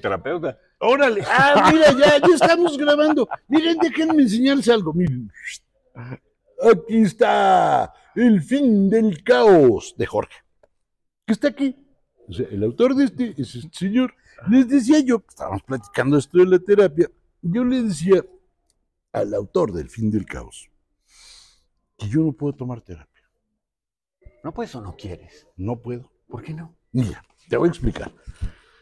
terapeuta. Órale, ah, mira, ya, ya estamos grabando. Miren, déjenme enseñarles algo. Miren, aquí está El fin del caos de Jorge, que está aquí. el autor de este, este señor. Les decía yo, estábamos platicando esto de la terapia, yo le decía al autor del fin del caos que yo no puedo tomar terapia. ¿No puedes o no quieres? No puedo. ¿Por qué no? Mira, te voy a explicar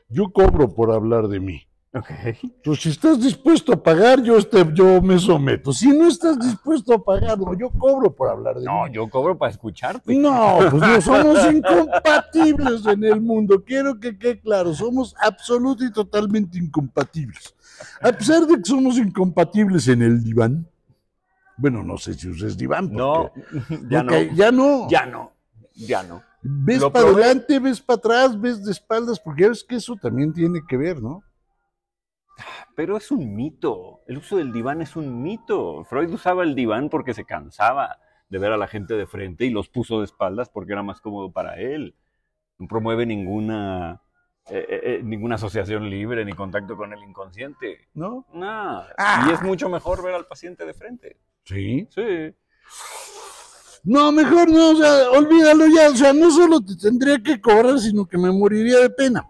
yo cobro por hablar de mí. Okay. si estás dispuesto a pagar, yo, este, yo me someto. Si no estás ah. dispuesto a pagarlo, yo cobro por hablar de mí. No, yo cobro para escucharte. No, pues no, somos incompatibles en el mundo. Quiero que quede claro, somos absolutos y totalmente incompatibles. A pesar de que somos incompatibles en el diván, bueno, no sé si uses diván. no. Ya no. Ya no, ya no. Ves para adelante, ves para atrás, ves de espaldas, porque ya ves que eso también tiene que ver, ¿no? Pero es un mito. El uso del diván es un mito. Freud usaba el diván porque se cansaba de ver a la gente de frente y los puso de espaldas porque era más cómodo para él. No promueve ninguna eh, eh, eh, ninguna asociación libre ni contacto con el inconsciente. ¿No? Nada. Ah. Y es mucho mejor ver al paciente de frente. Sí. Sí. No, mejor no, o sea, olvídalo ya, o sea, no solo te tendría que cobrar, sino que me moriría de pena.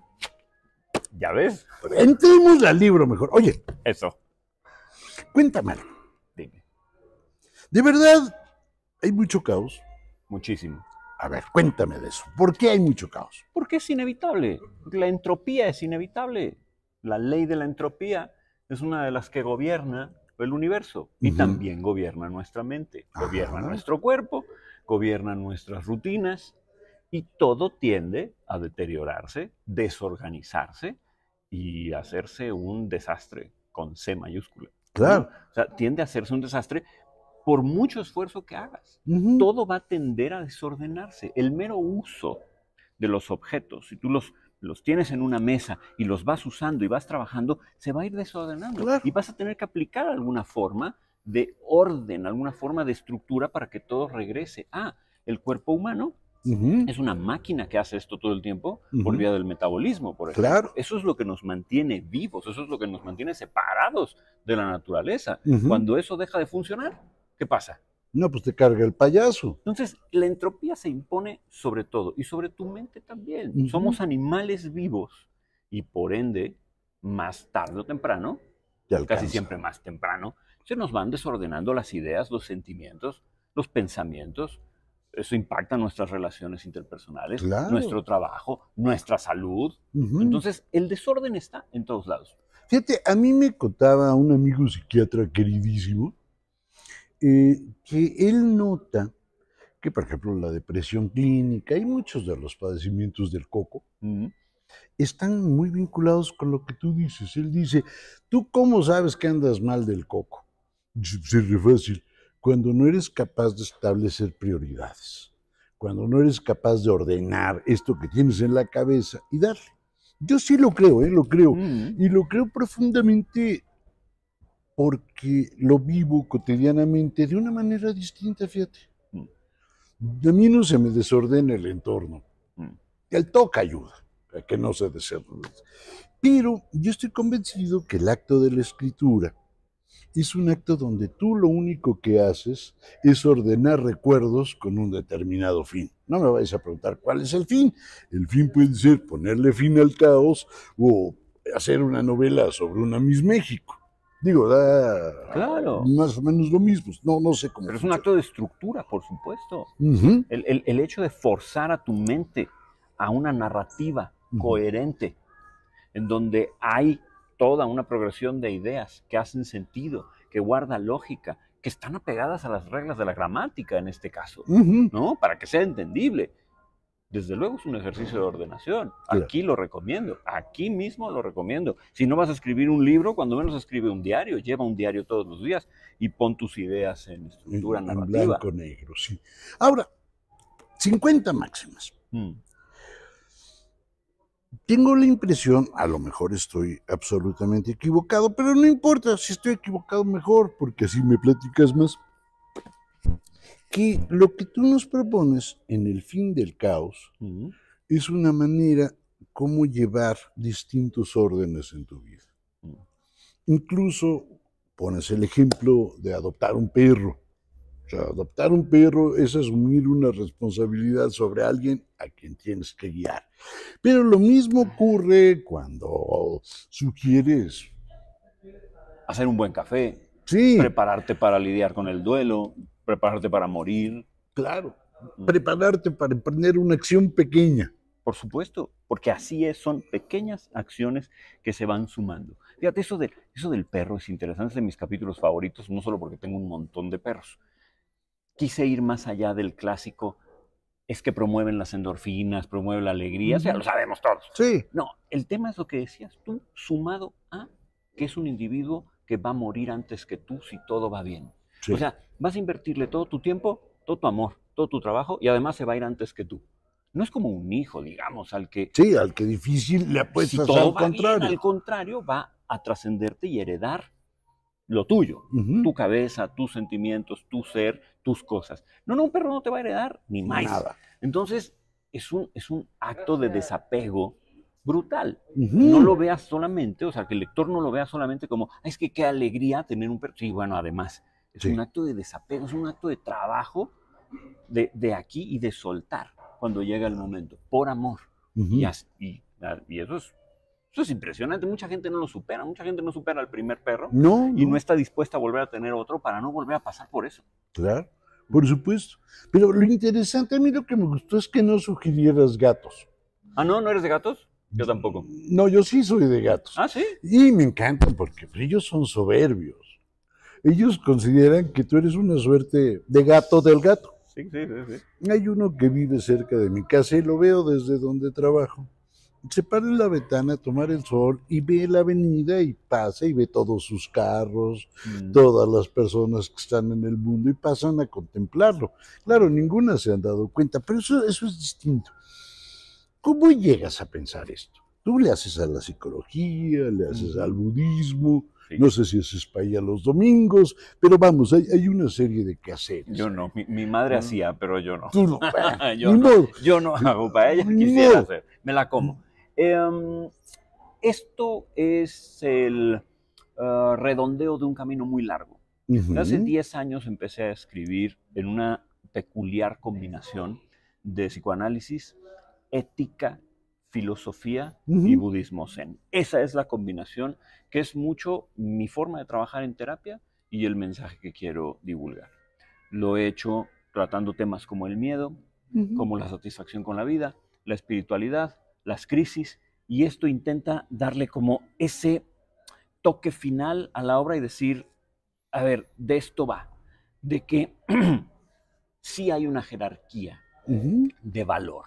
¿Ya ves? Entremos al libro mejor. Oye. Eso. Cuéntame. Dime. De verdad, hay mucho caos. Muchísimo. A ver, cuéntame de eso. ¿Por qué hay mucho caos? Porque es inevitable. La entropía es inevitable. La ley de la entropía es una de las que gobierna el universo y también gobierna nuestra mente, gobierna nuestro cuerpo, gobierna nuestras rutinas y todo tiende a deteriorarse, desorganizarse y hacerse un desastre con C mayúscula. Claro. O sea, tiende a hacerse un desastre por mucho esfuerzo que hagas. Todo va a tender a desordenarse. El mero uso de los objetos, si tú los los tienes en una mesa y los vas usando y vas trabajando, se va a ir desordenando. Y vas a tener que aplicar alguna forma de orden, alguna forma de estructura para que todo regrese. a ah, el cuerpo humano es una máquina que hace esto todo el tiempo por vía del metabolismo, por ejemplo. Eso es lo que nos mantiene vivos, eso es lo que nos mantiene separados de la naturaleza. Cuando eso deja de funcionar, ¿qué pasa? No, pues te carga el payaso. Entonces, la entropía se impone sobre todo y sobre tu mente también. Somos animales vivos y por ende, más tarde o temprano, casi siempre más temprano, se nos van desordenando las ideas, los sentimientos, los pensamientos. Eso impacta nuestras relaciones interpersonales, nuestro trabajo, nuestra salud. Entonces, el desorden está en todos lados. Fíjate, a mí me contaba un amigo psiquiatra queridísimo, eh, que él nota que, por ejemplo, la depresión clínica y muchos de los padecimientos del coco están muy vinculados con lo que tú dices. Él dice, ¿tú cómo sabes que andas mal del coco? Sí, fácil. Cuando no eres capaz de establecer prioridades, cuando no eres capaz de ordenar esto que tienes en la cabeza y darle. Yo sí lo creo, ¿eh? lo creo. Y lo creo profundamente porque lo vivo cotidianamente de una manera distinta, fíjate. Mm. A mí no se me desordena el entorno. Mm. El toque ayuda a eh, que no se desordene. Pero yo estoy convencido que el acto de la escritura es un acto donde tú lo único que haces es ordenar recuerdos con un determinado fin. No me vais a preguntar cuál es el fin. El fin puede ser ponerle fin al caos o hacer una novela sobre una Miss México. Digo, claro. más o menos lo mismo. No, sé cómo. Pero es un acto de estructura, por supuesto. el, hecho de forzar a tu mente a una narrativa coherente, en donde hay toda una progresión de ideas que hacen sentido, que guarda lógica, que están apegadas a las reglas de la gramática en este caso, ¿no? Para que sea entendible desde luego es un ejercicio de ordenación. Aquí lo recomiendo, aquí mismo lo recomiendo. Si no vas a escribir un libro, cuando menos escribe un diario, lleva un diario todos los días y pon tus ideas en estructura narrativa. blanco negro, sí. Ahora, 50 máximas. Mm. Tengo la impresión, a lo mejor estoy absolutamente equivocado, pero no importa, si estoy equivocado mejor, porque así me platicas más que lo que tú nos propones en el fin del caos es una manera como llevar distintos órdenes en tu vida. Incluso pones el ejemplo de adoptar un perro. adoptar un perro es asumir una responsabilidad sobre alguien a quien tienes que guiar. Pero lo mismo ocurre cuando sugieres hacer un buen café, prepararte para lidiar con el duelo, prepararte para morir. Claro, prepararte para emprender una acción pequeña. Por supuesto, porque así es, son pequeñas acciones que se van sumando. Fíjate, eso, de, eso del perro es interesante, es de mis capítulos favoritos, no solo porque tengo un montón de perros. Quise ir más allá del clásico, es que promueven las endorfinas, promueven la alegría, o sea, lo sabemos todos. Sí. No, el tema es lo que decías tú, sumado a que es un individuo que va a morir antes que tú si todo va bien. Sí. O sea, vas a invertirle todo tu tiempo, todo tu amor, todo tu trabajo y además se va a ir antes que tú. No es como un hijo, digamos, al que... Sí, al que difícil le apuestas todo al contrario. al contrario, va a trascenderte y heredar lo tuyo, tu cabeza, tus sentimientos, tu ser, tus cosas. No, no, un perro no te va a heredar ni más. Nada. Entonces, es un, es un acto de desapego brutal. No lo veas solamente, o sea, que el lector no lo vea solamente como, es que qué alegría tener un perro. Sí, bueno, además, es un acto de desapego, es un acto de trabajo de, de, aquí y de soltar cuando llega el momento, por amor. y, y, eso es... Eso es impresionante, mucha gente no lo supera, mucha gente no supera al primer perro y no. no está dispuesta a volver a tener otro para no volver a pasar por eso. Claro, por supuesto. Pero lo interesante, a mí lo que me gustó es que no sugirieras gatos. Ah, no, ¿no eres de gatos? Yo tampoco. No, yo sí soy de gatos. Ah, sí. Y me encantan porque ellos son soberbios ellos consideran que tú eres una suerte de gato del gato. Sí, sí, sí, sí. Hay uno que vive cerca de mi casa y lo veo desde donde trabajo. Se para en la ventana a tomar el sol y ve la avenida y pasa y ve todos sus carros, mm. todas las personas que están en el mundo y pasan a contemplarlo. Claro, ninguna se han dado cuenta, pero eso, es distinto. ¿Cómo llegas a pensar esto? Tú le haces a la psicología, le haces al budismo, no sé si es España los domingos, pero vamos, hay, una serie de quehaceres. Yo no, mi, madre mm. hacía, pero yo no. Tú no. yo, no, hago quisiera hacer, me la como. Mm. Em, esto es el ah, redondeo de un camino muy largo. Hace 10 años empecé a escribir en una peculiar combinación de psicoanálisis, ética filosofía y budismo zen. Esa es la combinación que es mucho mi forma de trabajar en terapia y el mensaje que quiero divulgar. Lo he hecho tratando temas como el miedo, como la satisfacción con la vida, la espiritualidad, las crisis, y esto intenta darle como ese toque final a la obra y decir, a ver, de esto va, de que sí hay una jerarquía de valor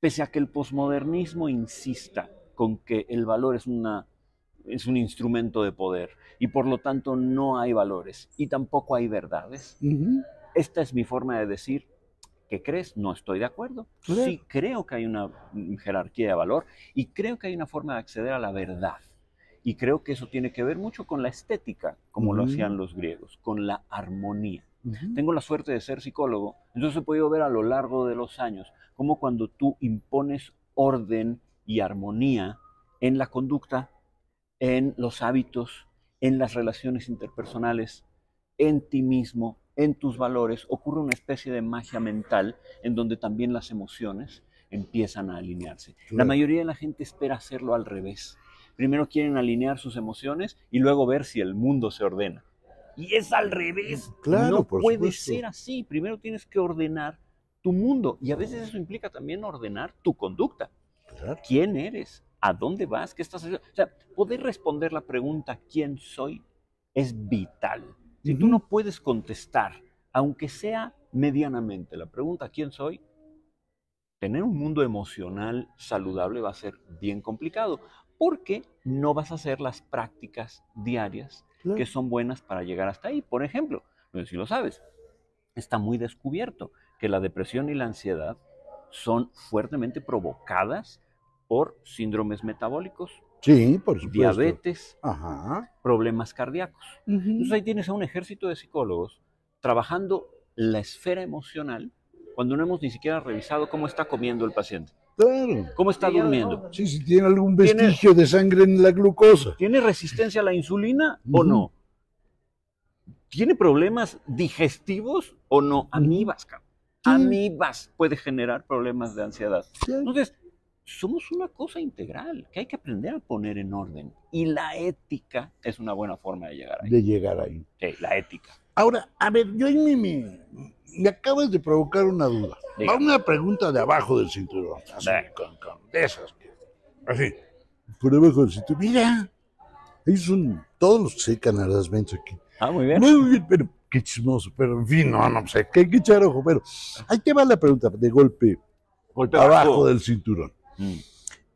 pese a que el posmodernismo insista con que el valor es, un instrumento de poder y por lo tanto no hay valores y tampoco hay verdades. Esta es mi forma de decir que crees, no estoy de acuerdo. Sí creo que hay una jerarquía de valor y creo que hay una forma de acceder a la verdad. Y creo que eso tiene que ver mucho con la estética, como lo hacían los griegos, con la armonía. Tengo la suerte de ser psicólogo, entonces he podido ver a lo largo de los años cómo cuando tú impones orden y armonía en la conducta, en los hábitos, en las relaciones interpersonales, en ti mismo, en tus valores, ocurre una especie de magia mental en donde también las emociones empiezan a alinearse. La mayoría de la gente espera hacerlo al revés. Primero quieren alinear sus emociones y luego ver si el mundo se ordena y es al revés. Claro, no puede ser así. Primero tienes que ordenar tu mundo y a veces eso implica también ordenar tu conducta. ¿Quién eres? ¿A dónde vas? ¿Qué estás haciendo? O sea, poder responder la pregunta ¿quién soy? es vital. Si tú no puedes contestar, aunque sea medianamente, la pregunta ¿quién soy? Tener un mundo emocional saludable va a ser bien complicado porque no vas a hacer las prácticas diarias que son buenas para llegar hasta ahí. Por ejemplo, si lo sabes, está muy descubierto que la depresión y la ansiedad son fuertemente provocadas por síndromes metabólicos. Sí, por Diabetes, problemas cardíacos. Entonces ahí tienes a un ejército de psicólogos trabajando la esfera emocional cuando no hemos ni siquiera revisado cómo está comiendo el paciente. ¿Cómo está durmiendo? Sí, si tiene algún vestigio de sangre en la glucosa. ¿Tiene resistencia a la insulina o no? ¿Tiene problemas digestivos o no? Amibas, cabrón. Amibas puede generar problemas de ansiedad. Entonces, somos una cosa integral que hay que aprender a poner en orden. Y la ética es una buena forma de llegar ahí. De llegar ahí. Sí, la ética. Ahora, a ver, yo en mí me acabas de provocar una duda. Va una pregunta de abajo del cinturón. Así, con, con, de esas. Así. Por debajo del cinturón. Mira. ahí son todos los que se dedican las ventas aquí. Ah, muy bien. Muy bien, pero qué chismoso, pero en fin, no, no sé, qué, qué charojo, pero ahí te va la pregunta de golpe, golpe abajo del cinturón. Mm.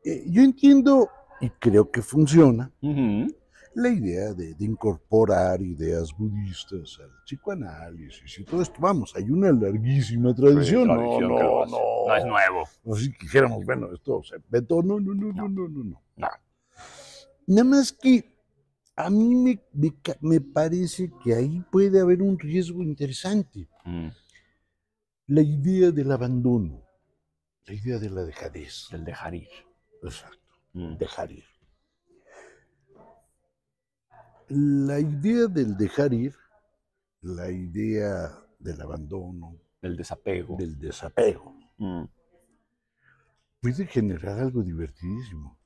Eh, yo entiendo y creo que funciona la idea de, incorporar ideas budistas al psicoanálisis y todo esto. Vamos, hay una larguísima tradición. no, no, no, no, es nuevo. No, si quisiéramos, bueno, esto se No, no, no, no, no, no, no. Nada más que a mí me, me, parece que ahí puede haber un riesgo interesante. Mm. La idea del abandono, la idea de la dejadez. Del dejar ir. Exacto, mm. dejar ir la idea del dejar ir, la idea del abandono, del desapego, del desapego, mm. puede generar algo divertidísimo.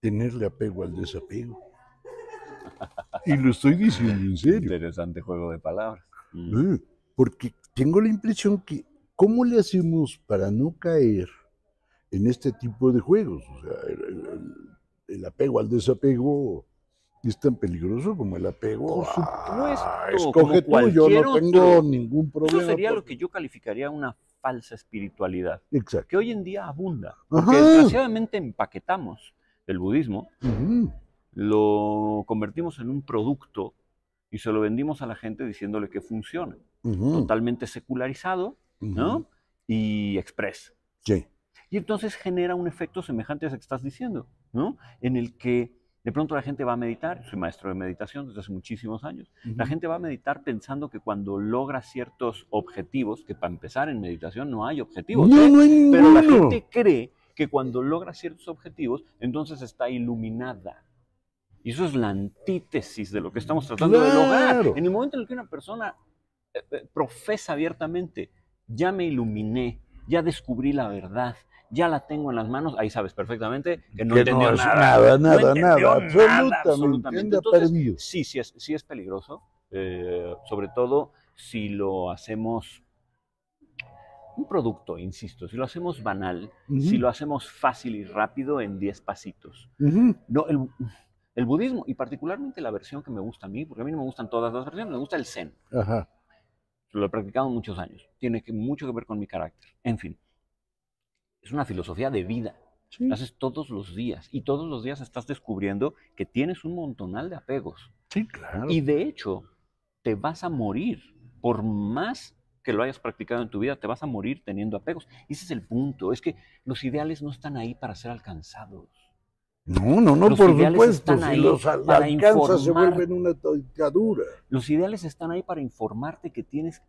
Tenerle apego al desapego. y lo estoy diciendo en serio. Interesante juego de palabras. Mm. Porque tengo la impresión que, ¿cómo le hacemos para no caer en este tipo de juegos? O sea, el apego al desapego y es tan peligroso como el apego. Por supuesto. escoge tú, yo no tengo ningún problema. Eso sería lo que yo calificaría una falsa espiritualidad. Exacto. Que hoy en día abunda. Porque desgraciadamente empaquetamos el budismo, lo convertimos en un producto y se lo vendimos a la gente diciéndole que funciona. Totalmente secularizado, ¿no? Y express. Sí. Y entonces genera un efecto semejante a ese que estás diciendo, ¿no? En el que de pronto la gente va a meditar, soy maestro de meditación desde hace muchísimos años, la gente va a meditar pensando que cuando logra ciertos objetivos, que para empezar en meditación no hay objetivos, ¿eh? pero la gente cree que cuando logra ciertos objetivos, entonces está iluminada. Y eso es la antítesis de lo que estamos tratando de lograr. En el momento en el que una persona eh, eh, profesa abiertamente, ya me iluminé, ya descubrí la verdad, ya la tengo en las manos, ahí sabes perfectamente que no entendió nada, nada, nada, absolutamente. sí, sí es, sí es peligroso, eh, sobre todo si lo hacemos un producto, insisto, si lo hacemos banal, si lo hacemos fácil y rápido en 10 pasitos. No, el, el, budismo, y particularmente la versión que me gusta a mí, porque a mí no me gustan todas las versiones, me gusta el Zen. Lo he practicado muchos años. Tiene que, mucho que ver con mi carácter. En fin es una filosofía de vida. haces todos los días y todos los días estás descubriendo que tienes un montonal de apegos. Sí, claro. Y de hecho, te vas a morir. Por más que lo hayas practicado en tu vida, te vas a morir teniendo apegos. ese es el punto. Es que los ideales no están ahí para ser alcanzados. No, no, no, por supuesto. Si los alcanzas, se vuelven una Los ideales están ahí para informarte que tienes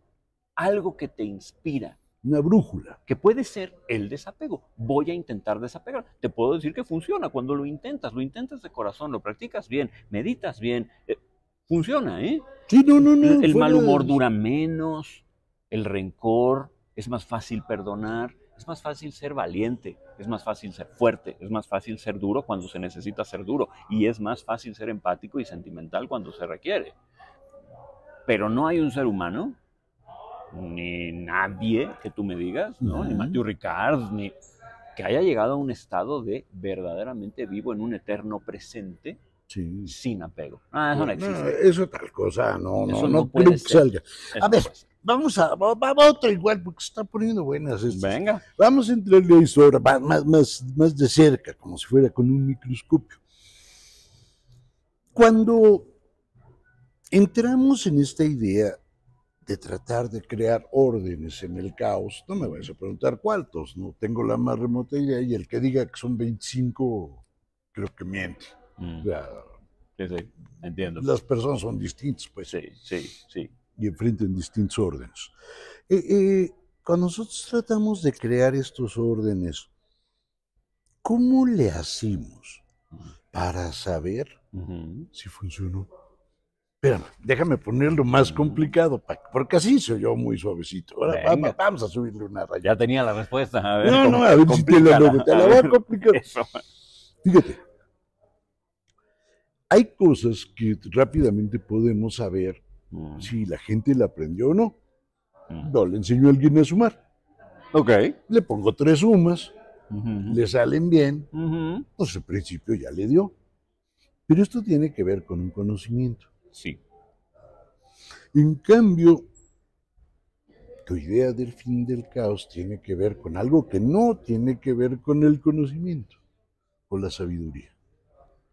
algo que te inspira, una brújula. Que puede ser el desapego. Voy a intentar desapegar. Te puedo decir que funciona cuando lo intentas. Lo intentas de corazón, lo practicas bien, meditas bien. Eh, funciona, ¿eh? Sí, no, no, no. El mal humor dura menos, el rencor, es más fácil perdonar, es más fácil ser valiente, es más fácil ser fuerte, es más fácil ser duro cuando se necesita ser duro y es más fácil ser empático y sentimental cuando se requiere. Pero no hay un ser humano ni nadie que tú me digas, Ni Matthew Ricard, ni que haya llegado a un estado de verdaderamente vivo en un eterno presente sin apego. Ah, eso no, existe. eso tal cosa, no, no, no, A ver, vamos a, va, otro igual, porque se está poniendo buenas Venga. Vamos a entrarle a eso ahora más, más, más de cerca, como si fuera con un microscopio. Cuando entramos en esta idea de tratar de crear órdenes en el caos, no me vayas a preguntar cuántos, no tengo la más remota idea, y el que diga que son 25, creo que miente. Mm. entiendo. Las personas son distintas, pues. Sí, sí, sí. Y enfrentan distintos órdenes. Eh, eh, cuando nosotros tratamos de crear estos órdenes, ¿cómo le hacemos para saber si funcionó? Espérame, déjame ponerlo más mm. complicado, porque así soy yo muy suavecito. Ahora vamos, a subirle una raya. Ya tenía la respuesta. no, no, a ver si te la, te la voy a complicar. Fíjate, hay cosas que rápidamente podemos saber mm. si la gente la aprendió o no. Mm. No, le enseñó a alguien a sumar. Ok. Le pongo tres sumas, le salen bien, pues al principio ya le dio. Pero esto tiene que ver con un conocimiento. Sí. En cambio, tu idea del fin del caos tiene que ver con algo que no tiene que ver con el conocimiento o la sabiduría.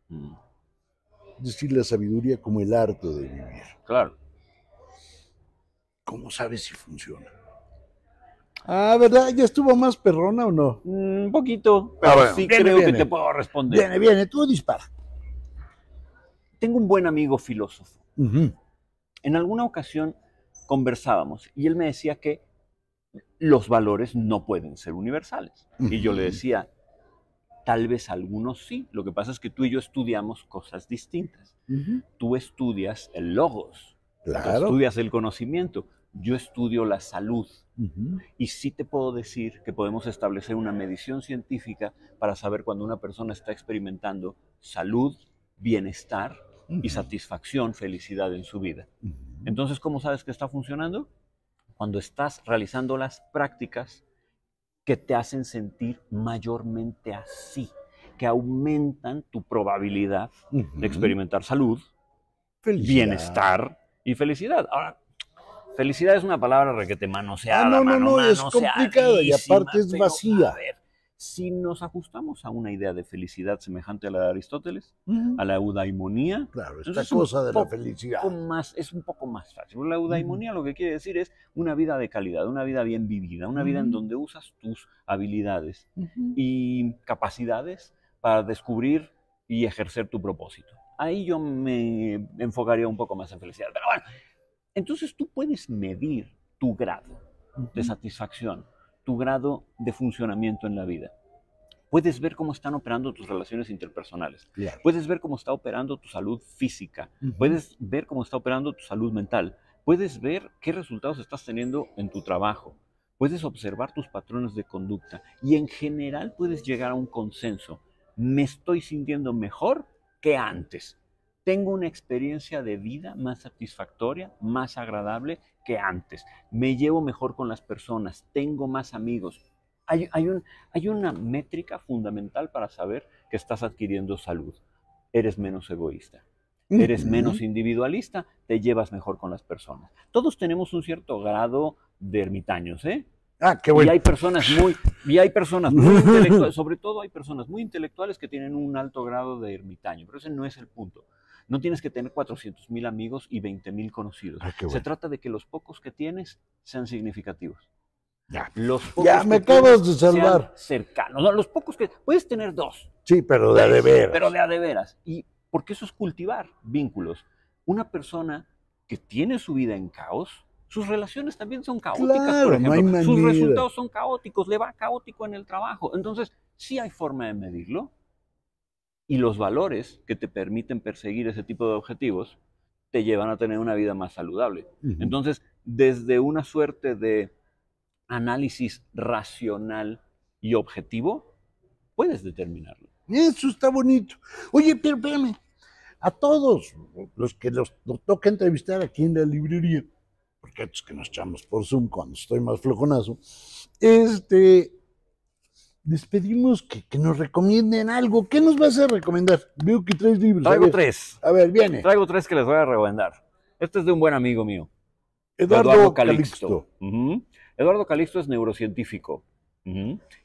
Mm. Es decir, la sabiduría como el arte de vivir. Claro. ¿Cómo sabes si funciona? Ah, ¿verdad? ¿Ya estuvo más perrona o no? Mm, un poquito, ah, pero sí creo que te puedo responder. Viene, viene, tú dispara tengo un buen amigo filósofo. En alguna ocasión conversábamos y él me decía que los valores no pueden ser universales. Y yo le decía, tal vez algunos sí. Lo que pasa es que tú y yo estudiamos cosas distintas. Tú estudias el logos, estudias el conocimiento, yo estudio la salud. Y sí te puedo decir que podemos establecer una medición científica para saber cuando una persona está experimentando salud, bienestar y satisfacción, felicidad en su vida. Entonces, ¿cómo sabes que está funcionando? Cuando estás realizando las prácticas que te hacen sentir mayormente así, que aumentan tu probabilidad de experimentar salud, bienestar y felicidad. Ahora, felicidad es una palabra requete manoseada. Ah, no, no, no, es complicada y aparte es vacía si nos ajustamos a una idea de felicidad semejante a la de Aristóteles, a la eudaimonía. Claro, esta cosa de la felicidad. Más, es un poco más fácil. La eudaimonía lo que quiere decir es una vida de calidad, una vida bien vivida, una vida en donde usas tus habilidades y capacidades para descubrir y ejercer tu propósito. Ahí yo me enfocaría un poco más en felicidad. Pero bueno, entonces tú puedes medir tu grado de satisfacción tu grado de funcionamiento en la vida. Puedes ver cómo están operando tus relaciones interpersonales. Puedes ver cómo está operando tu salud física. Puedes ver cómo está operando tu salud mental. Puedes ver qué resultados estás teniendo en tu trabajo. Puedes observar tus patrones de conducta. Y en general puedes llegar a un consenso. Me estoy sintiendo mejor que antes. Tengo una experiencia de vida más satisfactoria, más agradable antes, me llevo mejor con las personas, tengo más amigos. Hay, hay, una métrica fundamental para saber que estás adquiriendo salud. Eres menos egoísta, eres menos individualista, te llevas mejor con las personas. Todos tenemos un cierto grado de ermitaños, ¿eh? Ah, qué bueno. Y hay personas muy, y hay personas muy intelectuales, sobre todo hay personas muy intelectuales que tienen un alto grado de ermitaño, pero ese no es el punto. No tienes que tener 400 mil amigos y 20 mil conocidos. Ah, Se trata de que los pocos que tienes sean significativos. Ya, los me acabas de salvar. Cercanos. los pocos que. Puedes tener dos. Sí, pero de a de veras. Pero de a de veras. Y porque eso es cultivar vínculos. Una persona que tiene su vida en caos, sus relaciones también son caóticas. sus resultados son caóticos, le va caótico en el trabajo. Entonces, sí hay forma de medirlo y los valores que te permiten perseguir ese tipo de objetivos te llevan a tener una vida más saludable. Entonces, desde una suerte de análisis racional y objetivo, puedes determinarlo. Eso está bonito. Oye, pero espérame, a todos los que los, nos toca entrevistar aquí en la librería, porque es que nos echamos por Zoom cuando estoy más flojonazo, este, les pedimos que, nos recomienden algo. ¿Qué nos vas a recomendar? Veo que tres libros. Traigo tres. A ver, viene. Traigo tres que les voy a recomendar. Este es de un buen amigo mío. Eduardo, Eduardo Calixto. Eduardo Calixto es neurocientífico.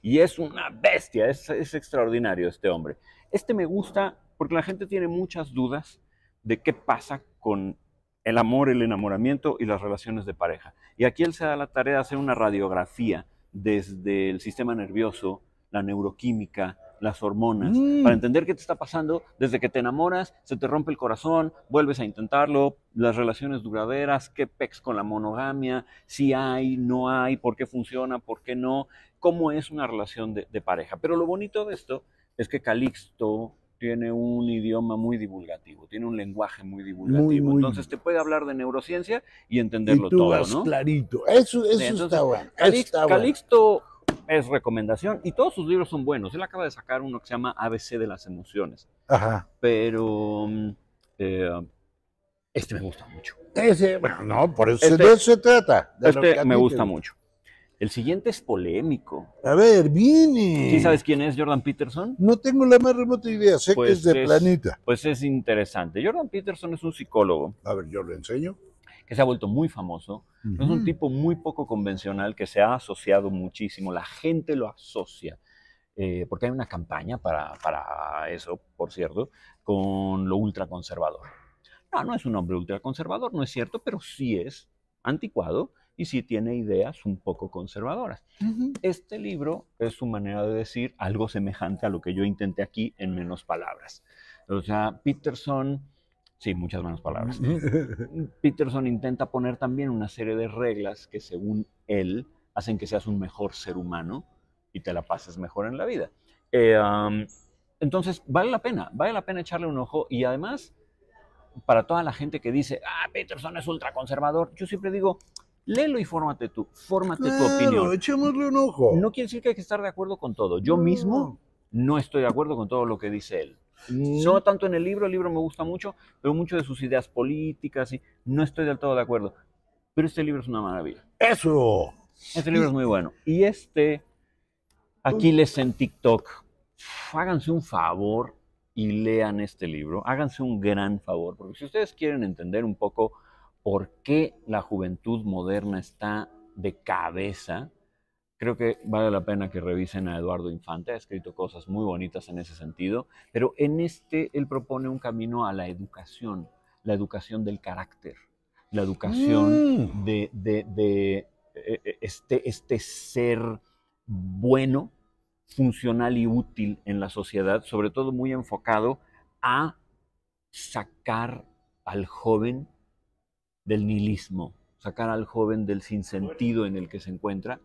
Y es una bestia, es extraordinario este hombre. Este me gusta porque la gente tiene muchas dudas de qué pasa con el amor, el enamoramiento y las relaciones de pareja. Y aquí él se da la tarea de hacer una radiografía desde el sistema nervioso, la neuroquímica, las hormonas, mm. para entender qué te está pasando desde que te enamoras, se te rompe el corazón, vuelves a intentarlo, las relaciones duraderas, qué pex con la monogamia, si hay, no hay, por qué funciona, por qué no, cómo es una relación de, pareja. Pero lo bonito de esto es que Calixto tiene un idioma muy divulgativo, tiene un lenguaje muy divulgativo. entonces te puede hablar de neurociencia y entenderlo todo, vas ¿no? Clarito, eso, está bueno. Calixto es recomendación. Y todos sus libros son buenos. Él acaba de sacar uno que se llama ABC de las emociones. Ajá. Pero mm, eh, este me gusta mucho. Ese, bueno, no, por eso este de eso se trata. este me gusta mucho. El siguiente es polémico. A ver, viene. ¿Sí sabes quién es Jordan Peterson? No tengo la más remota idea, sé que pues es de Planeta. Pues es interesante. Jordan Peterson es un psicólogo. A ver, yo le enseño se ha vuelto muy famoso. Es un tipo muy poco convencional que se ha asociado muchísimo. La gente lo asocia. Eh, porque hay una campaña para, eso, por cierto, con lo ultraconservador. No, no es un hombre ultraconservador, no es cierto, pero sí es anticuado y sí tiene ideas un poco conservadoras. Este libro es su manera de decir algo semejante a lo que yo intenté aquí en menos palabras. O sea, Peterson Sí, muchas menos palabras. Peterson intenta poner también una serie de reglas que según él hacen que seas un mejor ser humano y te la pases mejor en la vida. Eh, entonces, vale la pena, vale la pena echarle un ojo y además, para toda la gente que dice, ah, Peterson es ultraconservador, yo siempre digo, léelo y fórmate tú, fórmate tu opinión. echémosle un ojo. No quiere decir que hay que estar de acuerdo con todo. Yo mismo no estoy de acuerdo con todo lo que dice él no tanto en el libro, el libro me gusta mucho, pero mucho de sus ideas políticas, y no estoy del todo de acuerdo. Pero este libro es una maravilla. ¡Eso! Este libro es muy bueno. Y este, aquí les en TikTok. Háganse un favor y lean este libro. Háganse un gran favor, porque si ustedes quieren entender un poco por qué la juventud moderna está de cabeza, Creo que vale la pena que revisen a Eduardo Infante, ha escrito cosas muy bonitas en ese sentido, pero en este él propone un camino a la educación, la educación del carácter, la educación mm. de, eh, eh, este, este ser bueno, funcional y útil en la sociedad, sobre todo muy enfocado a sacar al joven del nihilismo, sacar al joven del sinsentido en el que se encuentra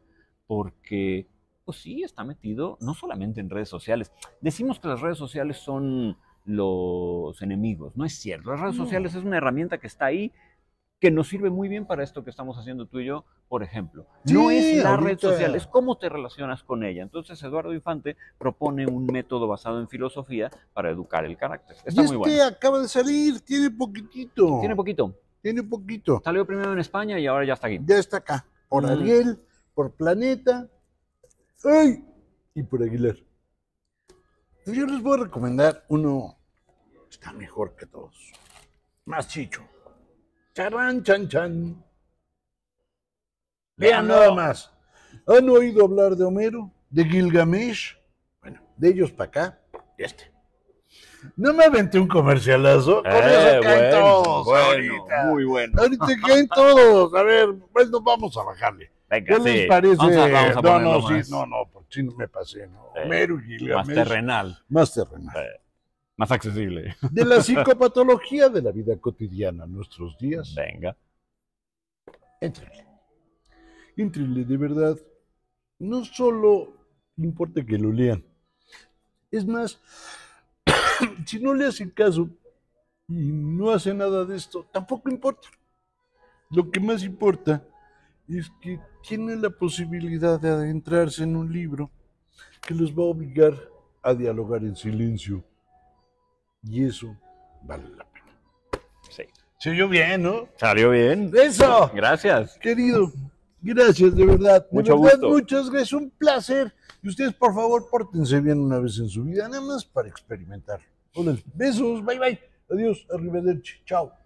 porque, pues sí, está metido no solamente en redes sociales. Decimos que las redes sociales son los enemigos, no es cierto. Las redes sociales es una herramienta que está ahí, que nos sirve muy bien para esto que estamos haciendo tú y yo, por ejemplo. no es la red social, es cómo te relacionas con ella. Entonces, Eduardo Infante propone un método basado en filosofía para educar el carácter. Está y este bueno. acaba de salir, tiene poquitito. Tiene poquito. Tiene poquito. Salió primero en España y ahora ya está aquí. Ya está acá. Por mm. Ariel por Planeta y por Aguilar. Yo les voy a recomendar uno que está mejor que todos, más chicho. Charan, chan, chan. Vean nada más. ¿Han oído hablar de Homero? ¿De Gilgamesh? Bueno, de ellos para acá, este. No me aventé un comercialazo. Eh, bueno, Muy bueno. Ahorita caen todos. A ver, pues nos vamos a bajarle. ¿Qué les parece? no, no, sí, no, no, por si no me pasé, no. Más terrenal. Más terrenal. Eh, más accesible. De la psicopatología de la vida cotidiana nuestros días. Venga. Entrele. Éntrenle, de verdad. No solo importa que lo lean. Es más, si no le hacen caso y no hacen nada de esto, tampoco importa. Lo que más importa es que tienen la posibilidad de adentrarse en un libro que los va a obligar a dialogar en silencio. Y eso vale la pena. Sí. Se bien, ¿no? Salió bien. Eso. Gracias. Querido, gracias, de verdad. Mucho muchas gracias. Un placer. Y ustedes, por favor, pórtense bien una vez en su vida, nada más para experimentar. Besos, bye bye. Adiós, arrivederci. Chao.